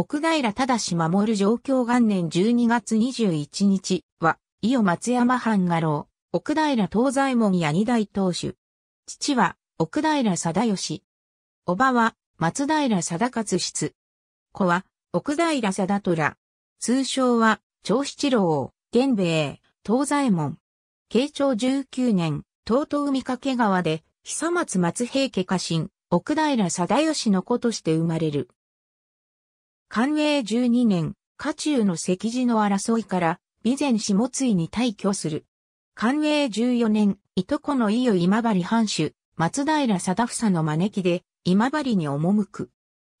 奥平忠守る状況元年12月21日は、伊予松山藩画廊、奥平東左衛門や二代当主。父は、奥平貞義。叔母は、松平貞勝室。子は、奥平貞虎。通称は、長七郎、源兵衛、東左衛門。慶長19年、東東海掛川で、久松松平家家臣、奥平貞義の子として生まれる。寛永12年、家中の石寺の争いから、備前下津井に退去する。寛永14年、いとこの伊予今治藩主、松平貞房の招きで、今治に赴く。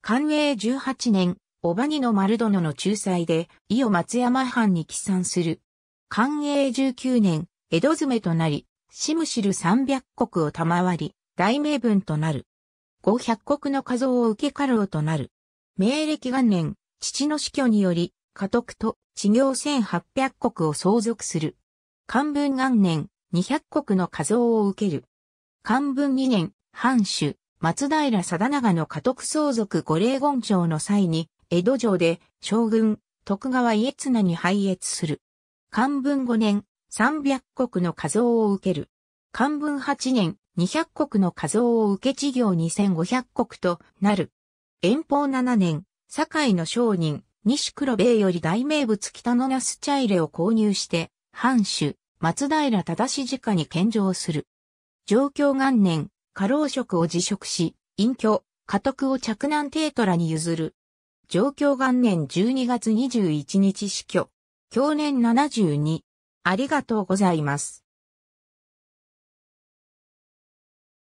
寛永18年、おばにの丸殿の仲裁で、伊予松山藩に帰参する。寛永19年、江戸詰めとなり、しむしる300国を賜り、大名分となる。500国の像を受けかろうとなる。明暦元年、父の死去により、家督と地行1800国を相続する。漢文元年、200国の家数を受ける。漢文2年、藩主、松平定長の家督相続五霊言長の際に、江戸城で将軍、徳川家綱に拝謁する。漢文5年、300国の家数を受ける。漢文8年、200国の家数を受け事業2500国となる。遠方7年、堺の商人、西黒米より大名物北のナスチャイレを購入して、藩主、松平忠直に献上する。上京元年、過労職を辞職し、隠居、家督を着難帝虎に譲る。上京元年12月21日死去。去年72。ありがとうございます。